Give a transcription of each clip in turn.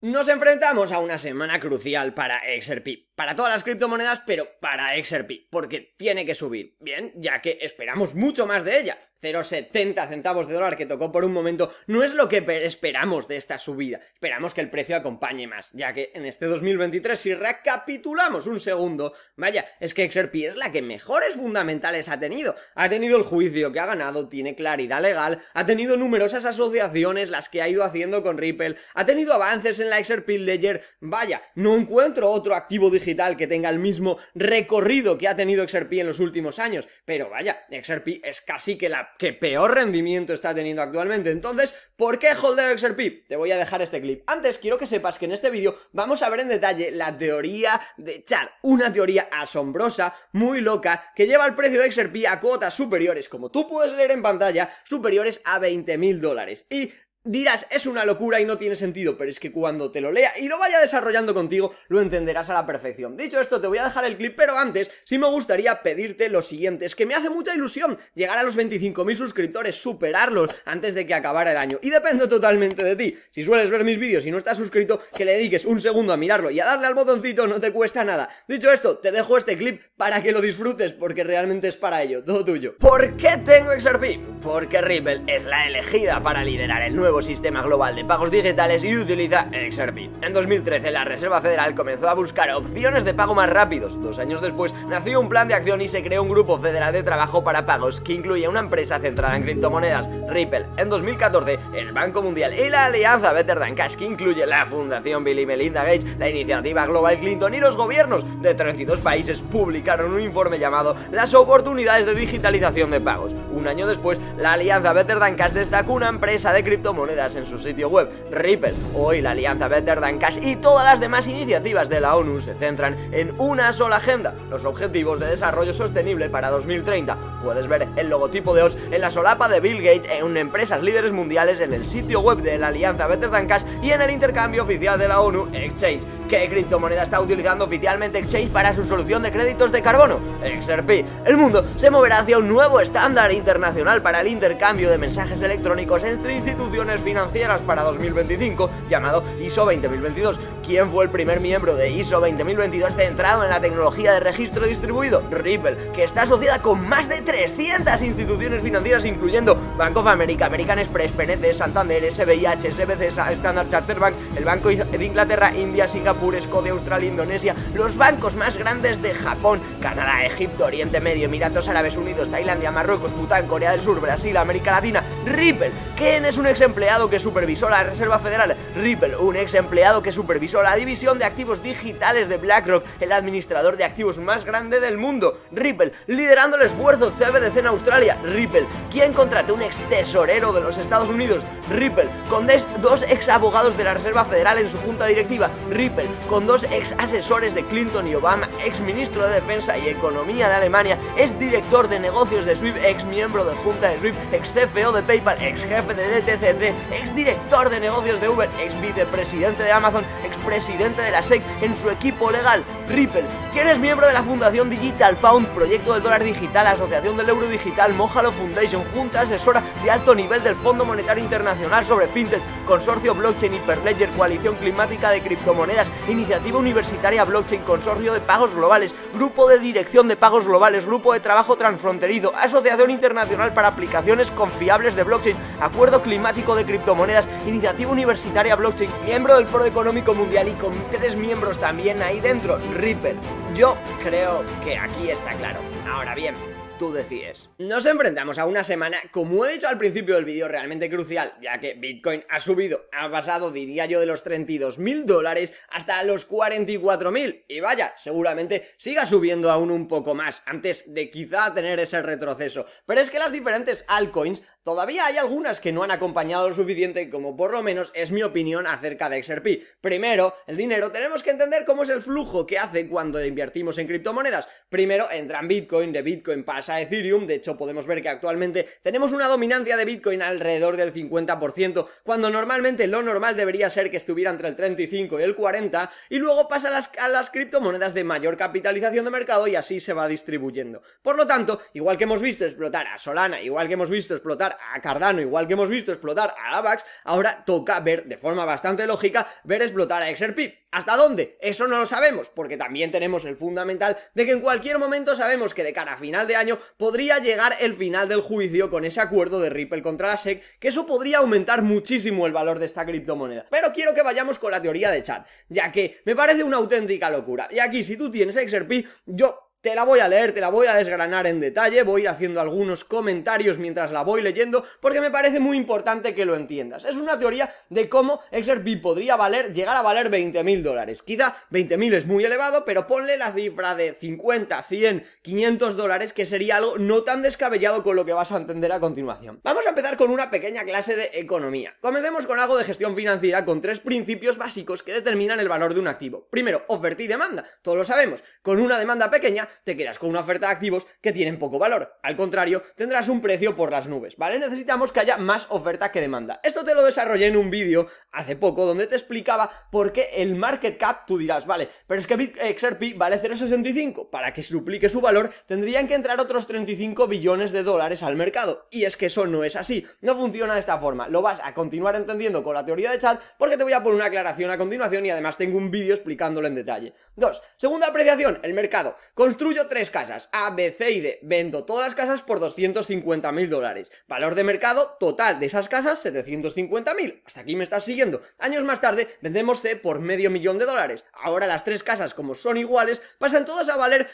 Nos enfrentamos a una semana crucial para XRP, para todas las criptomonedas, pero para XRP, porque tiene que subir, bien, ya que esperamos mucho más de ella. 0,70 centavos de dólar que tocó por un momento no es lo que esperamos de esta subida, esperamos que el precio acompañe más, ya que en este 2023, si recapitulamos un segundo, vaya, es que XRP es la que mejores fundamentales ha tenido. Ha tenido el juicio que ha ganado, tiene claridad legal, ha tenido numerosas asociaciones las que ha ido haciendo con Ripple, ha tenido avances en la XRP Ledger, vaya, no encuentro otro activo digital que tenga el mismo recorrido que ha tenido XRP en los últimos años, pero vaya, XRP es casi que la que peor rendimiento está teniendo actualmente, entonces, ¿por qué holdeo XRP? Te voy a dejar este clip. Antes quiero que sepas que en este vídeo vamos a ver en detalle la teoría de Char, una teoría asombrosa, muy loca, que lleva el precio de XRP a cuotas superiores, como tú puedes leer en pantalla, superiores a 20 mil dólares. Y Dirás, es una locura y no tiene sentido, pero es que cuando te lo lea y lo vaya desarrollando contigo, lo entenderás a la perfección. Dicho esto, te voy a dejar el clip, pero antes sí me gustaría pedirte lo siguiente, es que me hace mucha ilusión llegar a los 25.000 suscriptores, superarlos antes de que acabara el año. Y dependo totalmente de ti. Si sueles ver mis vídeos y no estás suscrito, que le dediques un segundo a mirarlo y a darle al botoncito no te cuesta nada. Dicho esto, te dejo este clip para que lo disfrutes, porque realmente es para ello, todo tuyo. ¿Por qué tengo XRP? Porque Ripple es la elegida para liderar el nuevo sistema global de pagos digitales y utiliza XRP. En 2013 la Reserva Federal comenzó a buscar opciones de pago más rápidos. Dos años después nació un plan de acción y se creó un grupo federal de trabajo para pagos que incluye una empresa centrada en criptomonedas, Ripple. En 2014 el Banco Mundial y la Alianza Better Than Cash que incluye la Fundación Bill y Melinda Gates, la iniciativa Global Clinton y los gobiernos de 32 países publicaron un informe llamado Las oportunidades de digitalización de pagos. Un año después la Alianza Better Than Cash destacó una empresa de criptomonedas monedas en su sitio web Ripple. Hoy la alianza Better Than Cash y todas las demás iniciativas de la ONU se centran en una sola agenda, los Objetivos de Desarrollo Sostenible para 2030. Puedes ver el logotipo de OTS en la solapa de Bill Gates en Empresas Líderes Mundiales en el sitio web de la alianza Better Than Cash y en el intercambio oficial de la ONU Exchange. ¿Qué criptomoneda está utilizando oficialmente Exchange para su solución de créditos de carbono? XRP. El mundo se moverá hacia un nuevo estándar internacional para el intercambio de mensajes electrónicos entre instituciones financieras para 2025, llamado ISO 20022. ¿Quién fue el primer miembro de ISO 20022 centrado en la tecnología de registro distribuido? Ripple, que está asociada con más de 300 instituciones financieras, incluyendo Bank of America, American Express, PNC, Santander, SBIH, SBC, Standard Charter Bank, el Banco de Inglaterra, India, Singapur Buresco de Australia, Indonesia, los bancos más grandes de Japón, Canadá, Egipto, Oriente Medio, Emiratos Árabes Unidos, Tailandia, Marruecos, Bután, Corea del Sur, Brasil, América Latina, Ripple, ¿Quién es un ex empleado que supervisó la Reserva Federal, Ripple, un ex empleado que supervisó la división de activos digitales de BlackRock, el administrador de activos más grande del mundo, Ripple, liderando el esfuerzo CBDC en Australia, Ripple, ¿Quién contrató un ex tesorero de los Estados Unidos, Ripple, con dos ex abogados de la Reserva Federal en su junta directiva, Ripple, con dos ex asesores de Clinton y Obama, ex ministro de Defensa y Economía de Alemania, ex director de negocios de SWIFT, ex miembro de Junta de SWIFT, ex CFO de PayPal, ex jefe de DTCC, ex director de negocios de Uber, ex vicepresidente de Amazon, ex presidente de la SEC, en su equipo legal, Ripple, quien es miembro de la Fundación Digital Pound, Proyecto del Dólar Digital, Asociación del Euro Digital, Mojalo Foundation, Junta Asesora de Alto Nivel del Fondo Monetario Internacional sobre Fintech, Consorcio Blockchain, Hyperledger, Coalición Climática de Criptomonedas, Iniciativa Universitaria Blockchain, Consorcio de Pagos Globales, Grupo de Dirección de Pagos Globales, Grupo de Trabajo Transfronterizo, Asociación Internacional para Aplicaciones Confiables de Blockchain, Acuerdo Climático de Criptomonedas, Iniciativa Universitaria Blockchain, miembro del Foro Económico Mundial y con tres miembros también ahí dentro, Ripple. Yo creo que aquí está claro. Ahora bien, tú decides. Nos enfrentamos a una semana, como he dicho al principio del vídeo, realmente crucial, ya que Bitcoin ha subido, ha pasado, diría yo, de los 32 mil dólares hasta los 44.000 Y vaya, seguramente siga subiendo aún un poco más, antes de quizá tener ese retroceso. Pero es que las diferentes altcoins, todavía hay algunas que no han acompañado lo suficiente, como por lo menos es mi opinión acerca de XRP. Primero, el dinero, tenemos que entender cómo es el flujo que hace cuando invertimos en criptomonedas. Primero, entran Bitcoin, de Bitcoin pasa a Ethereum, de hecho podemos ver que actualmente tenemos una dominancia de Bitcoin alrededor del 50%, cuando normalmente lo normal debería ser que estuviera entre el 35 y el 40, y luego pasa a las, las criptomonedas de mayor capitalización de mercado y así se va distribuyendo. Por lo tanto, igual que hemos visto explotar a Solana, igual que hemos visto explotar a Cardano, igual que hemos visto explotar a AVAX, ahora toca ver de forma bastante lógica ver explotar a XRP. ¿Hasta dónde? Eso no lo sabemos, porque también tenemos el fundamental de que en cualquier momento sabemos que de cara a final de año podría llegar el final del juicio con ese acuerdo de Ripple contra la SEC, que eso podría aumentar muchísimo el valor de esta criptomoneda. Pero quiero que vayamos con la teoría de Chat, ya que me parece una auténtica locura. Y aquí, si tú tienes XRP, yo te la voy a leer, te la voy a desgranar en detalle, voy a ir haciendo algunos comentarios mientras la voy leyendo, porque me parece muy importante que lo entiendas. Es una teoría de cómo XRP podría valer, llegar a valer 20.000 dólares. Quizá 20.000 es muy elevado, pero ponle la cifra de 50, 100, 500 dólares, que sería algo no tan descabellado con lo que vas a entender a continuación. Vamos a empezar con una pequeña clase de economía. Comencemos con algo de gestión financiera con tres principios básicos que determinan el valor de un activo. Primero, oferta y demanda. Todos lo sabemos. Con una demanda pequeña, te quedas con una oferta de activos que tienen poco valor. Al contrario, tendrás un precio por las nubes, ¿vale? Necesitamos que haya más oferta que demanda. Esto te lo desarrollé en un vídeo hace poco donde te explicaba por qué el market cap, tú dirás, vale, pero es que BitXRP vale 0.65. Para que suplique su valor, tendrían que entrar otros 35 billones de dólares al mercado. Y es que eso no es así. No funciona de esta forma. Lo vas a continuar entendiendo con la teoría de chat porque te voy a poner una aclaración a continuación y además tengo un vídeo explicándolo en detalle. Dos, Segunda apreciación, el mercado. Con Construyo tres casas, A, B, C y D. Vendo todas las casas por 250.000 mil dólares. Valor de mercado total de esas casas, 750.000. Hasta aquí me estás siguiendo. Años más tarde, vendemos C por medio millón de dólares. Ahora las tres casas, como son iguales, pasan todas a valer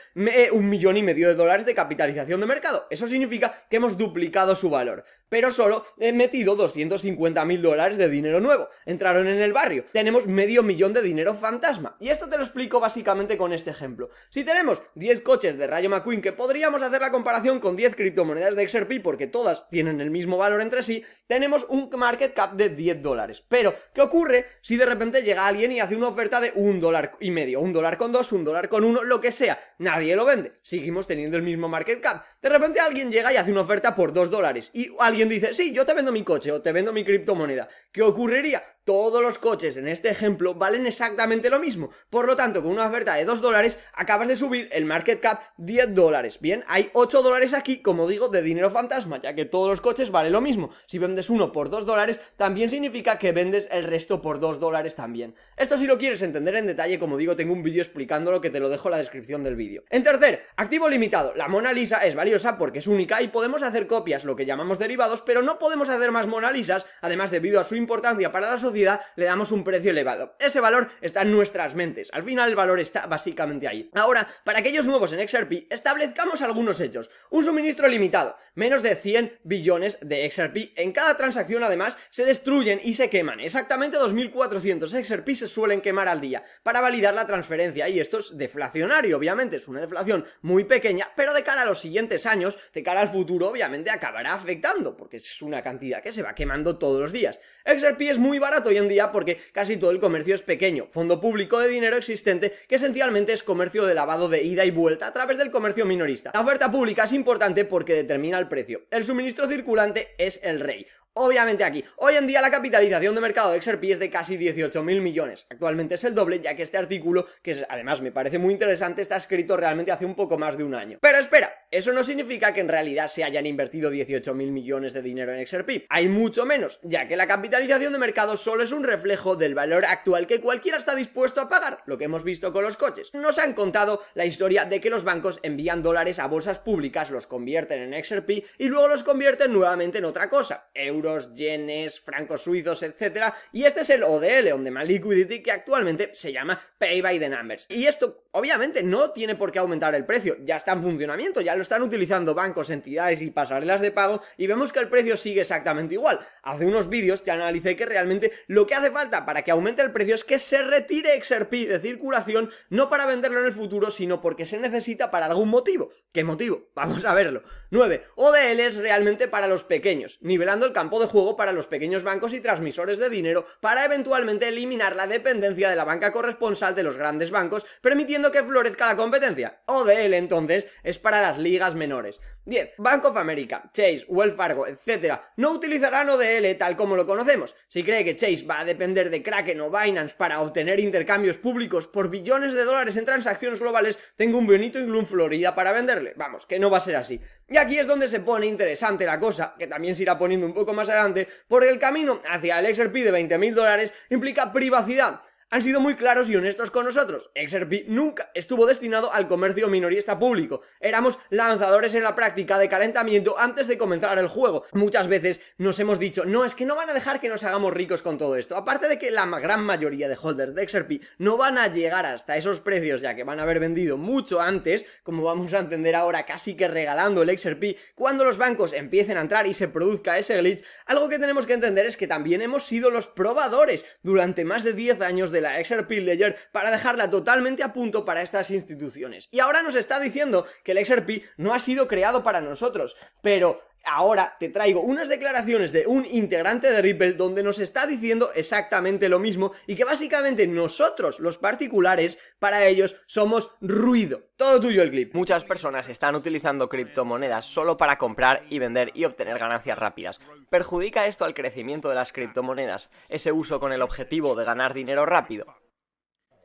un millón y medio de dólares de capitalización de mercado. Eso significa que hemos duplicado su valor pero solo he metido 250 mil dólares de dinero nuevo. Entraron en el barrio. Tenemos medio millón de dinero fantasma. Y esto te lo explico básicamente con este ejemplo. Si tenemos 10 coches de Rayo McQueen, que podríamos hacer la comparación con 10 criptomonedas de XRP porque todas tienen el mismo valor entre sí, tenemos un market cap de 10 dólares. Pero, ¿qué ocurre si de repente llega alguien y hace una oferta de un dólar y medio, un dólar con dos, un dólar con uno, lo que sea? Nadie lo vende. Seguimos teniendo el mismo market cap. De repente alguien llega y hace una oferta por 2 dólares y alguien dice, sí, yo te vendo mi coche o te vendo mi criptomoneda, ¿qué ocurriría? todos los coches en este ejemplo valen exactamente lo mismo. Por lo tanto, con una oferta de 2 dólares, acabas de subir el market cap 10 dólares. Bien, hay 8 dólares aquí, como digo, de dinero fantasma, ya que todos los coches valen lo mismo. Si vendes uno por 2 dólares, también significa que vendes el resto por 2 dólares también. Esto si lo quieres entender en detalle, como digo, tengo un vídeo explicándolo que te lo dejo en la descripción del vídeo. En tercer, activo limitado. La Mona Lisa es valiosa porque es única y podemos hacer copias, lo que llamamos derivados, pero no podemos hacer más Mona Lisas, además debido a su importancia para la sociedad le damos un precio elevado. Ese valor está en nuestras mentes. Al final el valor está básicamente ahí. Ahora, para aquellos nuevos en XRP, establezcamos algunos hechos. Un suministro limitado, menos de 100 billones de XRP. En cada transacción además se destruyen y se queman. Exactamente 2.400 XRP se suelen quemar al día para validar la transferencia y esto es deflacionario, obviamente, es una deflación muy pequeña, pero de cara a los siguientes años, de cara al futuro, obviamente acabará afectando porque es una cantidad que se va quemando todos los días. XRP es muy barato hoy en día porque casi todo el comercio es pequeño, fondo público de dinero existente que esencialmente es comercio de lavado de ida y vuelta a través del comercio minorista. La oferta pública es importante porque determina el precio. El suministro circulante es el rey. Obviamente aquí. Hoy en día la capitalización de mercado de XRP es de casi 18.000 millones. Actualmente es el doble, ya que este artículo, que además me parece muy interesante, está escrito realmente hace un poco más de un año. Pero espera, eso no significa que en realidad se hayan invertido 18.000 millones de dinero en XRP. Hay mucho menos, ya que la capitalización de mercado solo es un reflejo del valor actual que cualquiera está dispuesto a pagar, lo que hemos visto con los coches. Nos han contado la historia de que los bancos envían dólares a bolsas públicas, los convierten en XRP y luego los convierten nuevamente en otra cosa. Euros, yenes, francos suizos, etc. Y este es el ODL, On Demand Liquidity, que actualmente se llama Pay by the Numbers. Y esto Obviamente no tiene por qué aumentar el precio, ya está en funcionamiento, ya lo están utilizando bancos, entidades y pasarelas de pago y vemos que el precio sigue exactamente igual. Hace unos vídeos ya analicé que realmente lo que hace falta para que aumente el precio es que se retire XRP de circulación, no para venderlo en el futuro, sino porque se necesita para algún motivo. ¿Qué motivo? Vamos a verlo. 9. ODL es realmente para los pequeños, nivelando el campo de juego para los pequeños bancos y transmisores de dinero para eventualmente eliminar la dependencia de la banca corresponsal de los grandes bancos, permitiendo que florezca la competencia. ODL, entonces, es para las ligas menores. 10. Bank of America, Chase, Wells Fargo, etc. no utilizarán ODL tal como lo conocemos. Si cree que Chase va a depender de Kraken o Binance para obtener intercambios públicos por billones de dólares en transacciones globales, tengo un bonito Inglum Florida para venderle. Vamos, que no va a ser así. Y aquí es donde se pone interesante la cosa, que también se irá poniendo un poco más adelante, porque el camino hacia el XRP de 20.000 dólares implica privacidad han sido muy claros y honestos con nosotros. XRP nunca estuvo destinado al comercio minorista público. Éramos lanzadores en la práctica de calentamiento antes de comenzar el juego. Muchas veces nos hemos dicho, no, es que no van a dejar que nos hagamos ricos con todo esto. Aparte de que la gran mayoría de holders de XRP no van a llegar hasta esos precios ya que van a haber vendido mucho antes, como vamos a entender ahora casi que regalando el XRP, cuando los bancos empiecen a entrar y se produzca ese glitch, algo que tenemos que entender es que también hemos sido los probadores durante más de 10 años de la XRP Ledger para dejarla totalmente a punto para estas instituciones. Y ahora nos está diciendo que el XRP no ha sido creado para nosotros, pero ahora te traigo unas declaraciones de un integrante de Ripple donde nos está diciendo exactamente lo mismo y que básicamente nosotros, los particulares, para ellos somos ruido. Todo tuyo el clip. Muchas personas están utilizando criptomonedas solo para comprar y vender y obtener ganancias rápidas. ¿Perjudica esto al crecimiento de las criptomonedas, ese uso con el objetivo de ganar dinero rápido?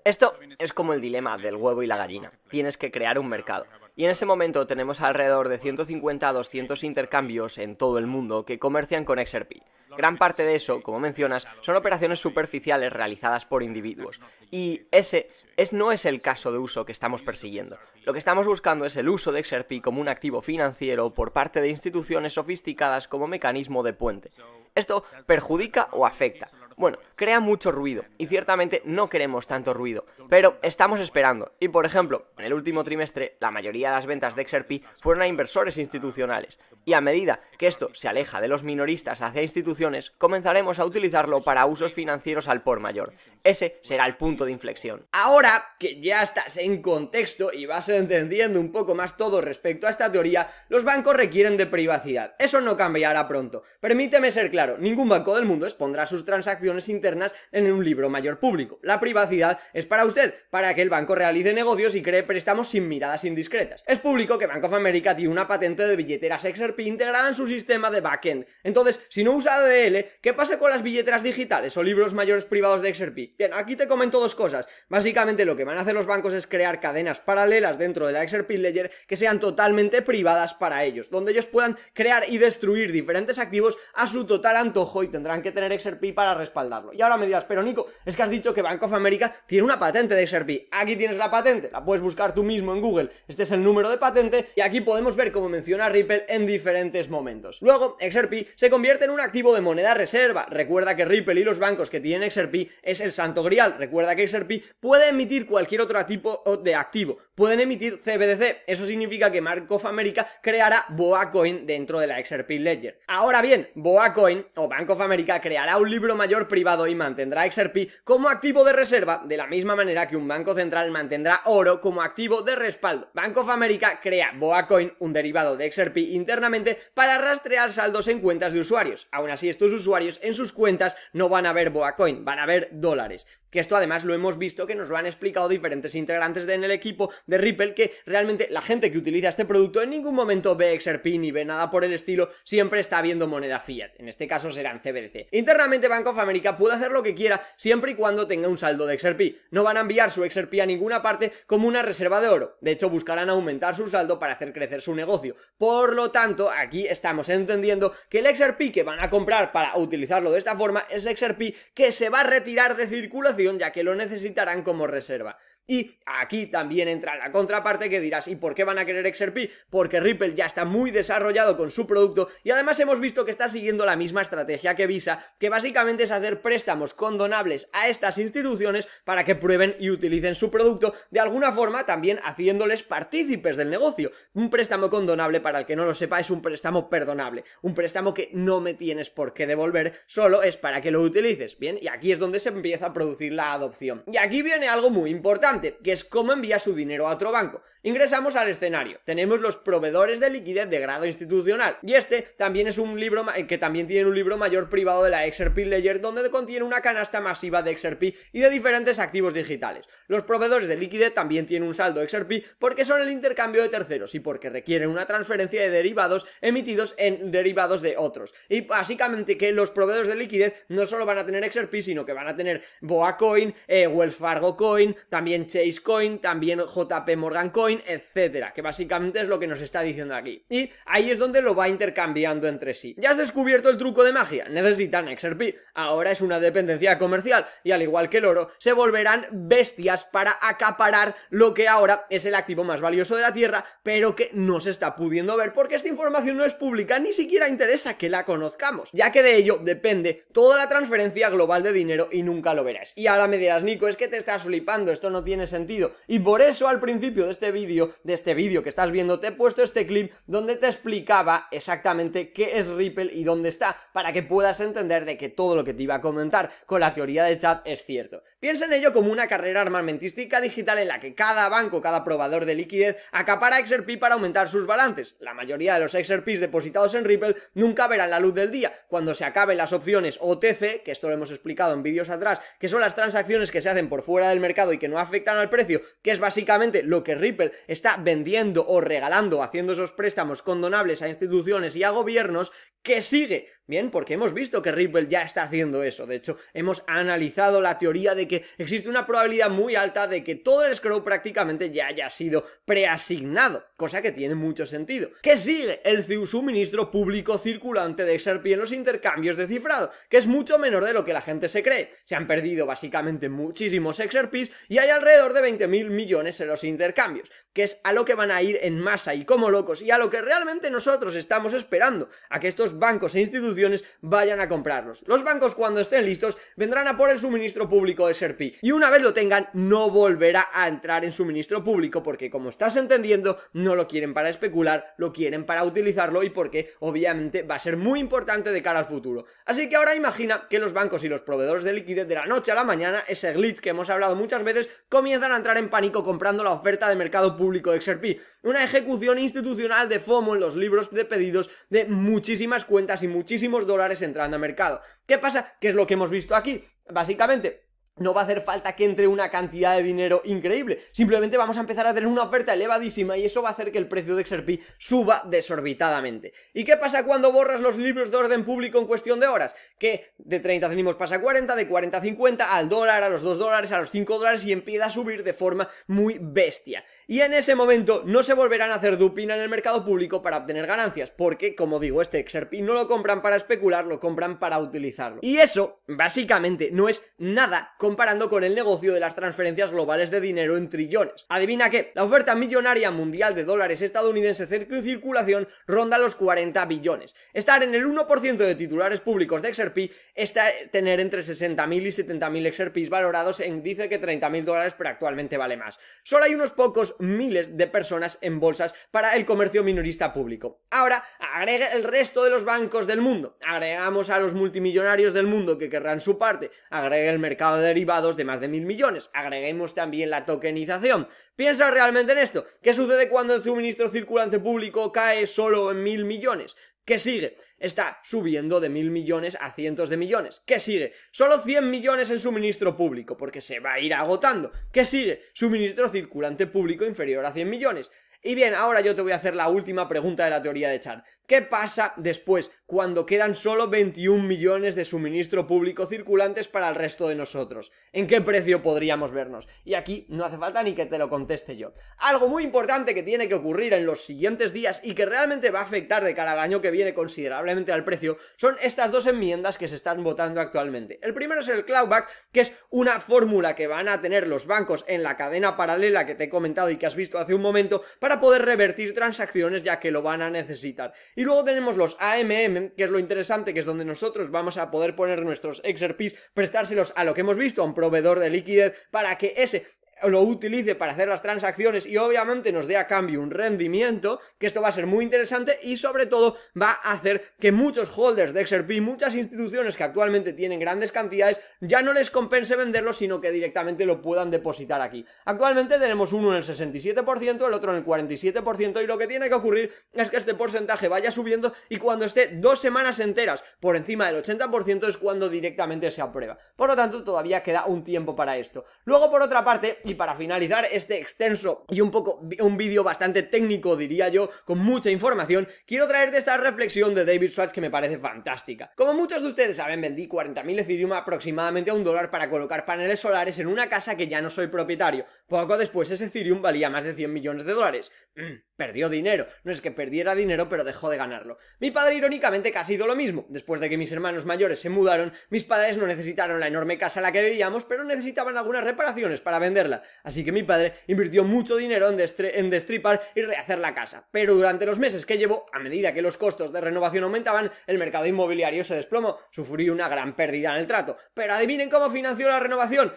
Esto es como el dilema del huevo y la gallina. Tienes que crear un mercado. Y en ese momento tenemos alrededor de 150 a 200 intercambios en todo el mundo que comercian con XRP. Gran parte de eso, como mencionas, son operaciones superficiales realizadas por individuos. Y ese es, no es el caso de uso que estamos persiguiendo. Lo que estamos buscando es el uso de XRP como un activo financiero por parte de instituciones sofisticadas como mecanismo de puente. Esto perjudica o afecta. Bueno, crea mucho ruido y ciertamente no queremos tanto ruido, pero estamos esperando. Y por ejemplo, en el último trimestre la mayoría de las ventas de XRP fueron a inversores institucionales y a medida que esto se aleja de los minoristas hacia instituciones, comenzaremos a utilizarlo para usos financieros al por mayor. Ese será el punto de inflexión. Ahora que ya estás en contexto y vas entendiendo un poco más todo respecto a esta teoría, los bancos requieren de privacidad. Eso no cambiará pronto. Permíteme ser claro claro, ningún banco del mundo expondrá sus transacciones internas en un libro mayor público. La privacidad es para usted, para que el banco realice negocios y cree préstamos sin miradas indiscretas. Es público que Bank of America tiene una patente de billeteras XRP integrada en su sistema de backend. Entonces, si no usa ADL, ¿qué pasa con las billeteras digitales o libros mayores privados de XRP? Bien, aquí te comento dos cosas. Básicamente lo que van a hacer los bancos es crear cadenas paralelas dentro de la XRP Ledger que sean totalmente privadas para ellos, donde ellos puedan crear y destruir diferentes activos a su total antojo y tendrán que tener XRP para respaldarlo. Y ahora me dirás, pero Nico, es que has dicho que Bank of America tiene una patente de XRP. Aquí tienes la patente, la puedes buscar tú mismo en Google. Este es el número de patente y aquí podemos ver cómo menciona Ripple en diferentes momentos. Luego, XRP se convierte en un activo de moneda reserva. Recuerda que Ripple y los bancos que tienen XRP es el santo grial. Recuerda que XRP puede emitir cualquier otro tipo de activo. Pueden emitir CBDC. Eso significa que Bank of America creará BoaCoin dentro de la XRP Ledger. Ahora bien, BoaCoin o Bank of America creará un libro mayor privado y mantendrá XRP como activo de reserva, de la misma manera que un banco central mantendrá oro como activo de respaldo. Bank of America crea Boacoin, un derivado de XRP internamente, para rastrear saldos en cuentas de usuarios. Aún así, estos usuarios en sus cuentas no van a ver Boacoin, van a ver dólares. Que esto además lo hemos visto que nos lo han explicado diferentes integrantes en el equipo de Ripple que realmente la gente que utiliza este producto en ningún momento ve XRP ni ve nada por el estilo, siempre está viendo moneda fiat. En este caso serán CBDC. Internamente Bank of America puede hacer lo que quiera siempre y cuando tenga un saldo de XRP. No van a enviar su XRP a ninguna parte como una reserva de oro. De hecho buscarán aumentar su saldo para hacer crecer su negocio. Por lo tanto, aquí estamos entendiendo que el XRP que van a comprar para utilizarlo de esta forma es XRP que se va a retirar de circulación ya que lo necesitarán como reserva. Y aquí también entra la contraparte que dirás, ¿y por qué van a querer XRP? Porque Ripple ya está muy desarrollado con su producto y además hemos visto que está siguiendo la misma estrategia que Visa, que básicamente es hacer préstamos condonables a estas instituciones para que prueben y utilicen su producto, de alguna forma también haciéndoles partícipes del negocio. Un préstamo condonable, para el que no lo sepa, es un préstamo perdonable, un préstamo que no me tienes por qué devolver, solo es para que lo utilices, ¿bien? Y aquí es donde se empieza a producir la adopción. Y aquí viene algo muy importante que es cómo envía su dinero a otro banco. Ingresamos al escenario. Tenemos los proveedores de liquidez de grado institucional. Y este también es un libro eh, que también tiene un libro mayor privado de la XRP Ledger donde contiene una canasta masiva de XRP y de diferentes activos digitales. Los proveedores de liquidez también tienen un saldo XRP porque son el intercambio de terceros y porque requieren una transferencia de derivados emitidos en derivados de otros. Y básicamente que los proveedores de liquidez no solo van a tener XRP, sino que van a tener Boa Coin, eh, Wells Fargo Coin, también Chase Coin, también JP Morgan Coin, etcétera, que básicamente es lo que nos está diciendo aquí. Y ahí es donde lo va intercambiando entre sí. Ya has descubierto el truco de magia, necesitan XRP, ahora es una dependencia comercial y al igual que el oro, se volverán bestias para acaparar lo que ahora es el activo más valioso de la Tierra, pero que no se está pudiendo ver porque esta información no es pública, ni siquiera interesa que la conozcamos, ya que de ello depende toda la transferencia global de dinero y nunca lo verás. Y ahora me dirás, Nico, es que te estás flipando, esto no tiene sentido. Y por eso al principio de este vídeo, de este vídeo que estás viendo, te he puesto este clip donde te explicaba exactamente qué es Ripple y dónde está, para que puedas entender de que todo lo que te iba a comentar con la teoría de chat es cierto. Piensa en ello como una carrera armamentística digital en la que cada banco, cada probador de liquidez acapara XRP para aumentar sus balances. La mayoría de los XRPs depositados en Ripple nunca verán la luz del día. Cuando se acaben las opciones OTC, que esto lo hemos explicado en vídeos atrás, que son las transacciones que se hacen por fuera del mercado y que no afectan al precio, que es básicamente lo que Ripple está vendiendo o regalando, haciendo esos préstamos condonables a instituciones y a gobiernos, que sigue Bien, porque hemos visto que Ripple ya está haciendo eso. De hecho, hemos analizado la teoría de que existe una probabilidad muy alta de que todo el scroll prácticamente ya haya sido preasignado, cosa que tiene mucho sentido. ¿Qué sigue? El suministro público circulante de XRP e en los intercambios de cifrado, que es mucho menor de lo que la gente se cree. Se han perdido básicamente muchísimos XRPs e y hay alrededor de 20.000 millones en los intercambios que es a lo que van a ir en masa y como locos, y a lo que realmente nosotros estamos esperando, a que estos bancos e instituciones vayan a comprarlos. Los bancos cuando estén listos vendrán a por el suministro público de SERPI, y una vez lo tengan no volverá a entrar en suministro público porque como estás entendiendo no lo quieren para especular, lo quieren para utilizarlo y porque obviamente va a ser muy importante de cara al futuro. Así que ahora imagina que los bancos y los proveedores de liquidez de la noche a la mañana, ese glitch que hemos hablado muchas veces, comienzan a entrar en pánico comprando la oferta de mercado público de XRP. Una ejecución institucional de FOMO en los libros de pedidos de muchísimas cuentas y muchísimos dólares entrando a mercado. ¿Qué pasa? ¿Qué es lo que hemos visto aquí? Básicamente, no va a hacer falta que entre una cantidad de dinero increíble. Simplemente vamos a empezar a tener una oferta elevadísima y eso va a hacer que el precio de XRP suba desorbitadamente. ¿Y qué pasa cuando borras los libros de orden público en cuestión de horas? Que de 30 céntimos pasa a 40, de 40 a 50, al dólar, a los 2 dólares, a los 5 dólares y empieza a subir de forma muy bestia. Y en ese momento no se volverán a hacer dupina en el mercado público para obtener ganancias, porque como digo, este XRP no lo compran para especular, lo compran para utilizarlo. Y eso, básicamente, no es nada como comparando con el negocio de las transferencias globales de dinero en trillones. Adivina qué, la oferta millonaria mundial de dólares estadounidenses en circulación ronda los 40 billones. Estar en el 1% de titulares públicos de XRP es tener entre 60.000 y 70.000 XRPs valorados en dice que 30.000 dólares, pero actualmente vale más. Solo hay unos pocos miles de personas en bolsas para el comercio minorista público. Ahora, agrega el resto de los bancos del mundo. Agregamos a los multimillonarios del mundo que querrán su parte. Agrega el mercado de privados de más de mil millones. Agreguemos también la tokenización. Piensa realmente en esto. ¿Qué sucede cuando el suministro circulante público cae solo en mil millones? ¿Qué sigue? Está subiendo de mil millones a cientos de millones. ¿Qué sigue? Solo 100 millones en suministro público, porque se va a ir agotando. ¿Qué sigue? Suministro circulante público inferior a 100 millones. Y bien, ahora yo te voy a hacer la última pregunta de la teoría de Char. ¿Qué pasa después, cuando quedan solo 21 millones de suministro público circulantes para el resto de nosotros? ¿En qué precio podríamos vernos? Y aquí no hace falta ni que te lo conteste yo. Algo muy importante que tiene que ocurrir en los siguientes días y que realmente va a afectar de cara al año que viene considerablemente al precio son estas dos enmiendas que se están votando actualmente. El primero es el cloudback, que es una fórmula que van a tener los bancos en la cadena paralela que te he comentado y que has visto hace un momento para poder revertir transacciones ya que lo van a necesitar. Y luego tenemos los AMM, que es lo interesante, que es donde nosotros vamos a poder poner nuestros XRPs, prestárselos a lo que hemos visto, a un proveedor de liquidez, para que ese lo utilice para hacer las transacciones y obviamente nos dé a cambio un rendimiento, que esto va a ser muy interesante y sobre todo va a hacer que muchos holders de XRP, muchas instituciones que actualmente tienen grandes cantidades, ya no les compense venderlo, sino que directamente lo puedan depositar aquí. Actualmente tenemos uno en el 67%, el otro en el 47% y lo que tiene que ocurrir es que este porcentaje vaya subiendo y cuando esté dos semanas enteras por encima del 80% es cuando directamente se aprueba. Por lo tanto, todavía queda un tiempo para esto. Luego, por otra parte, y para finalizar este extenso y un poco un vídeo bastante técnico, diría yo, con mucha información, quiero traerte esta reflexión de David Schwartz que me parece fantástica. Como muchos de ustedes saben, vendí 40.000 Ethereum aproximadamente a un dólar para colocar paneles solares en una casa que ya no soy propietario. Poco después ese Ethereum valía más de 100 millones de dólares. Mm, perdió dinero. No es que perdiera dinero, pero dejó de ganarlo. Mi padre irónicamente casi hizo lo mismo. Después de que mis hermanos mayores se mudaron, mis padres no necesitaron la enorme casa en la que vivíamos, pero necesitaban algunas reparaciones para venderla. Así que mi padre invirtió mucho dinero en, de destripar y rehacer la casa. Pero durante los meses que llevó, a medida que los costos de renovación aumentaban, el mercado inmobiliario se desplomó. Sufrí una gran pérdida en el trato. Pero adivinen cómo financió la renovación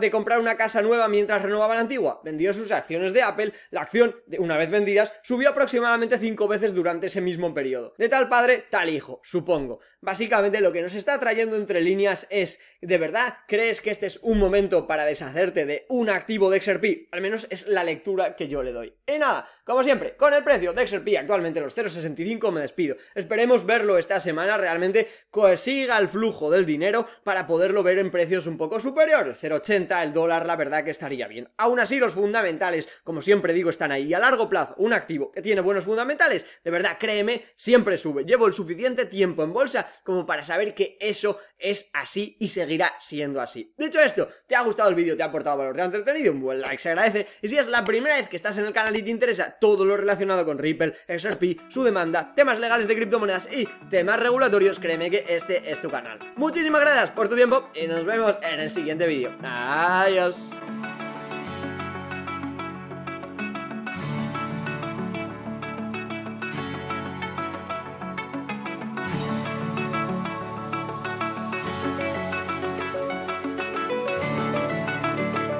de comprar una casa nueva mientras renovaba la antigua. Vendió sus acciones de Apple, la acción, una vez vendidas, subió aproximadamente 5 veces durante ese mismo periodo. De tal padre, tal hijo, supongo. Básicamente lo que nos está trayendo entre líneas es, ¿de verdad crees que este es un momento para deshacerte de un activo de XRP? Al menos es la lectura que yo le doy. Y nada, como siempre, con el precio de XRP actualmente los 0.65 me despido. Esperemos verlo esta semana realmente siga el flujo del dinero para poderlo ver en precios un poco superiores. 0 el dólar, la verdad que estaría bien. Aún así, los fundamentales, como siempre digo, están ahí. a largo plazo, un activo que tiene buenos fundamentales, de verdad, créeme, siempre sube. Llevo el suficiente tiempo en bolsa como para saber que eso es así y seguirá siendo así. Dicho esto, ¿te ha gustado el vídeo? ¿Te ha aportado valor? ¿Te ha entretenido? Un buen like se agradece. Y si es la primera vez que estás en el canal y te interesa todo lo relacionado con Ripple, XRP, su demanda, temas legales de criptomonedas y temas regulatorios, créeme que este es tu canal. Muchísimas gracias por tu tiempo y nos vemos en el siguiente vídeo. Adiós.